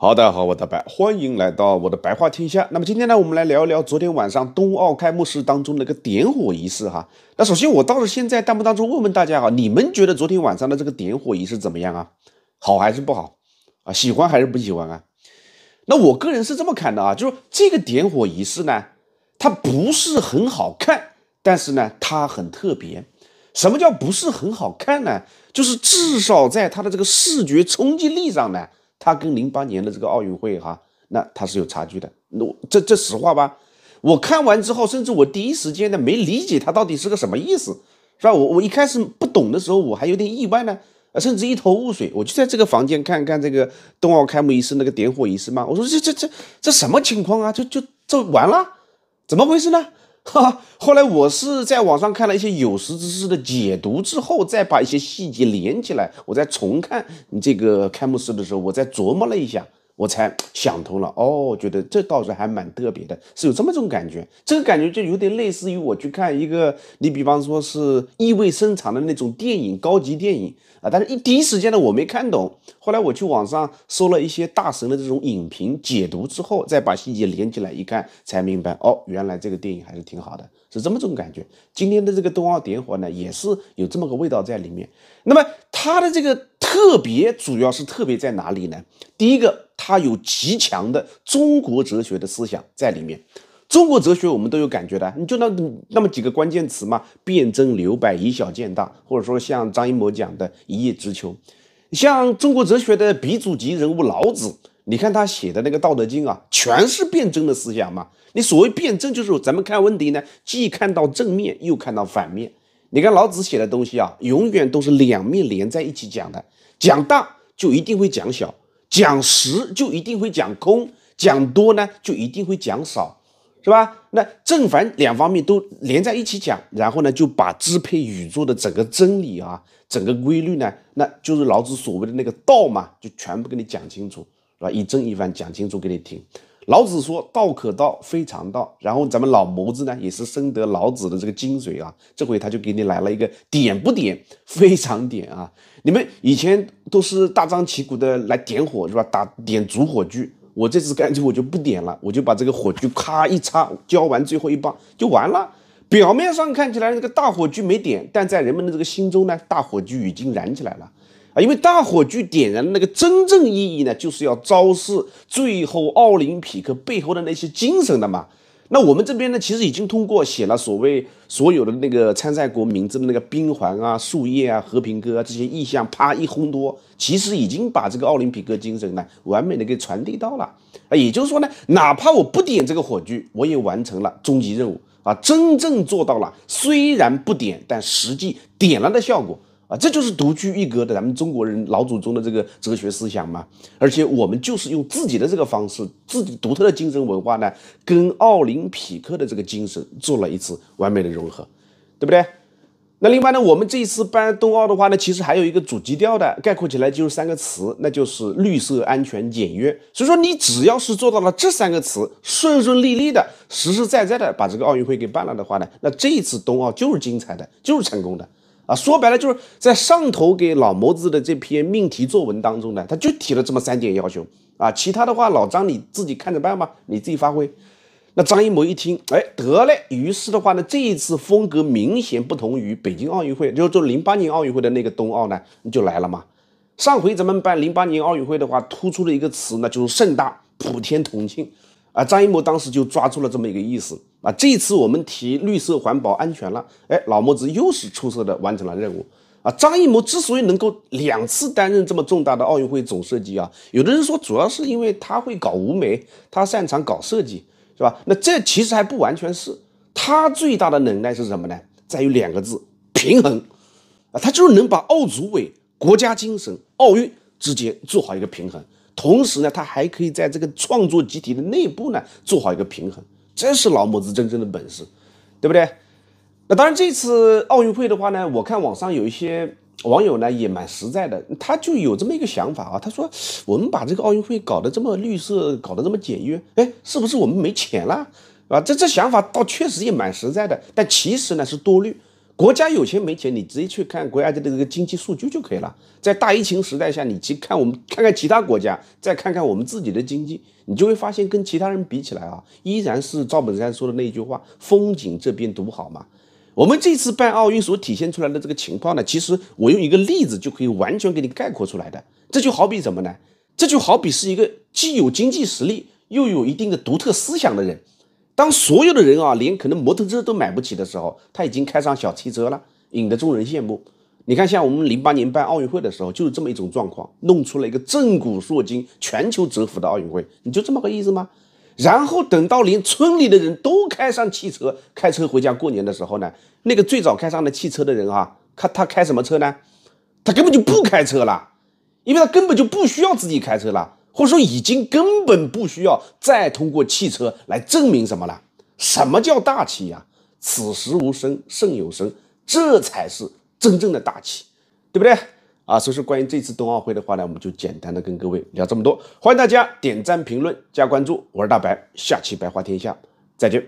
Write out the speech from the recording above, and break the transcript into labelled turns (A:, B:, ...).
A: 好的，好，我大白，欢迎来到我的白话天下。那么今天呢，我们来聊一聊昨天晚上冬奥开幕式当中的一个点火仪式哈。那首先，我倒是先在弹幕当中问问大家哈，你们觉得昨天晚上的这个点火仪式怎么样啊？好还是不好啊？喜欢还是不喜欢啊？那我个人是这么看的啊，就是这个点火仪式呢，它不是很好看，但是呢，它很特别。什么叫不是很好看呢？就是至少在它的这个视觉冲击力上呢。他跟零八年的这个奥运会，哈，那他是有差距的。那这这实话吧，我看完之后，甚至我第一时间呢没理解他到底是个什么意思，是吧？我我一开始不懂的时候，我还有点意外呢，甚至一头雾水。我就在这个房间看看这个冬奥开幕仪式那个点火仪式嘛，我说这这这这什么情况啊？就就就完了，怎么回事呢？哈，后来我是在网上看了一些有识之士的解读之后，再把一些细节连起来，我再重看你这个开幕式的时候，我再琢磨了一下。我才想通了哦，觉得这倒是还蛮特别的，是有这么种感觉。这个感觉就有点类似于我去看一个，你比方说是意味深长的那种电影，高级电影啊。但是一第一时间呢我没看懂，后来我去网上搜了一些大神的这种影评解读之后，再把细节连起来一看，才明白哦，原来这个电影还是挺好的，是这么种感觉。今天的这个冬奥点火呢，也是有这么个味道在里面。那么它的这个特别，主要是特别在哪里呢？第一个。他有极强的中国哲学的思想在里面。中国哲学我们都有感觉的，你就那那么几个关键词嘛，辩证留白，以小见大，或者说像张一谋讲的一叶知秋。像中国哲学的鼻祖级人物老子，你看他写的那个《道德经》啊，全是辩证的思想嘛。你所谓辩证，就是咱们看问题呢，既看到正面，又看到反面。你看老子写的东西啊，永远都是两面连在一起讲的，讲大就一定会讲小。讲实就一定会讲空，讲多呢就一定会讲少，是吧？那正反两方面都连在一起讲，然后呢就把支配宇宙的整个真理啊，整个规律呢，那就是老子所谓的那个道嘛，就全部给你讲清楚，是吧？一正一反讲清楚给你听。老子说道可道非常道，然后咱们老谋子呢也是深得老子的这个精髓啊，这回他就给你来了一个点不点非常点啊！你们以前都是大张旗鼓的来点火是吧？打点烛火炬，我这次干脆我就不点了，我就把这个火炬咔一插，浇完最后一棒就完了。表面上看起来那个大火炬没点，但在人们的这个心中呢，大火炬已经燃起来了。因为大火炬点燃的那个真正意义呢，就是要昭示最后奥林匹克背后的那些精神的嘛。那我们这边呢，其实已经通过写了所谓所有的那个参赛国名字的那个冰环啊、树叶啊、和平鸽啊这些意象，啪一烘托，其实已经把这个奥林匹克精神呢，完美的给传递到了。啊，也就是说呢，哪怕我不点这个火炬，我也完成了终极任务啊，真正做到了。虽然不点，但实际点了的效果。啊，这就是独具一格的咱们中国人老祖宗的这个哲学思想嘛，而且我们就是用自己的这个方式，自己独特的精神文化呢，跟奥林匹克的这个精神做了一次完美的融合，对不对？那另外呢，我们这一次办冬奥的话呢，其实还有一个主基调的概括起来就是三个词，那就是绿色、安全、简约。所以说，你只要是做到了这三个词，顺顺利利的、实实在在的把这个奥运会给办了的话呢，那这一次冬奥就是精彩的，就是成功的。啊，说白了就是在上头给老谋子的这篇命题作文当中呢，他就提了这么三点要求啊，其他的话老张你自己看着办吧，你自己发挥。那张艺谋一听，哎，得嘞。于是的话呢，这一次风格明显不同于北京奥运会，就就零八年奥运会的那个冬奥呢，你就来了嘛。上回咱们办零八年奥运会的话，突出了一个词呢就是盛大，普天同庆啊。张艺谋当时就抓住了这么一个意思。啊，这一次我们提绿色环保安全了，哎，老墨子又是出色的完成了任务。啊，张艺谋之所以能够两次担任这么重大的奥运会总设计啊，有的人说主要是因为他会搞舞美，他擅长搞设计，是吧？那这其实还不完全是，他最大的能耐是什么呢？在于两个字：平衡。啊，他就是能把奥组委、国家精神、奥运之间做好一个平衡，同时呢，他还可以在这个创作集体的内部呢做好一个平衡。这是老母子真正的本事，对不对？那当然，这次奥运会的话呢，我看网上有一些网友呢也蛮实在的，他就有这么一个想法啊，他说我们把这个奥运会搞得这么绿色，搞得这么简约，哎，是不是我们没钱了？啊，这这想法倒确实也蛮实在的，但其实呢是多虑。国家有钱没钱，你直接去看国家的这个经济数据就可以了。在大疫情时代下，你去看我们看看其他国家，再看看我们自己的经济，你就会发现，跟其他人比起来啊，依然是赵本山说的那一句话：“风景这边独好嘛。”我们这次办奥运所体现出来的这个情况呢，其实我用一个例子就可以完全给你概括出来的。这就好比什么呢？这就好比是一个既有经济实力，又有一定的独特思想的人。当所有的人啊，连可能摩托车都买不起的时候，他已经开上小汽车了，引得众人羡慕。你看，像我们零八年办奥运会的时候，就是这么一种状况，弄出了一个震古烁今、全球折服的奥运会。你就这么个意思吗？然后等到连村里的人都开上汽车，开车回家过年的时候呢，那个最早开上的汽车的人啊，他他开什么车呢？他根本就不开车了，因为他根本就不需要自己开车了。或者说，已经根本不需要再通过汽车来证明什么了。什么叫大气呀？此时无声胜有声，这才是真正的大气，对不对啊？所以说，关于这次冬奥会的话呢，我们就简单的跟各位聊这么多。欢迎大家点赞、评论、加关注，我是大白，下期白话天下再见。